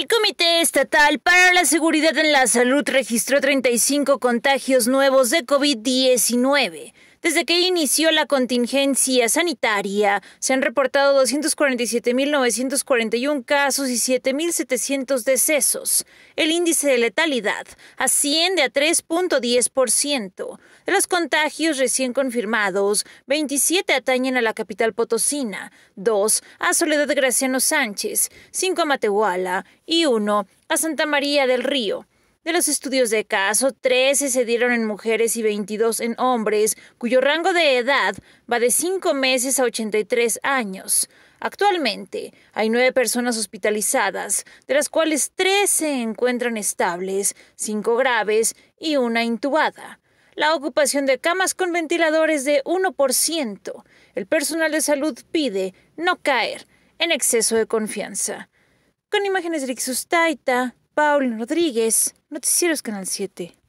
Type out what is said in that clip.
El Comité Estatal para la Seguridad en la Salud registró 35 contagios nuevos de COVID-19. Desde que inició la contingencia sanitaria, se han reportado 247.941 casos y 7.700 decesos. El índice de letalidad asciende a 3.10%. De los contagios recién confirmados, 27 atañen a la capital potosina, 2 a Soledad Graciano Sánchez, 5 a Matehuala y 1 a Santa María del Río. De los estudios de caso, 13 se dieron en mujeres y 22 en hombres, cuyo rango de edad va de 5 meses a 83 años. Actualmente hay 9 personas hospitalizadas, de las cuales 13 se encuentran estables, 5 graves y una intubada. La ocupación de camas con ventiladores de 1%. El personal de salud pide no caer en exceso de confianza. Con imágenes de Taita. Paul Rodríguez, Noticieros Canal 7.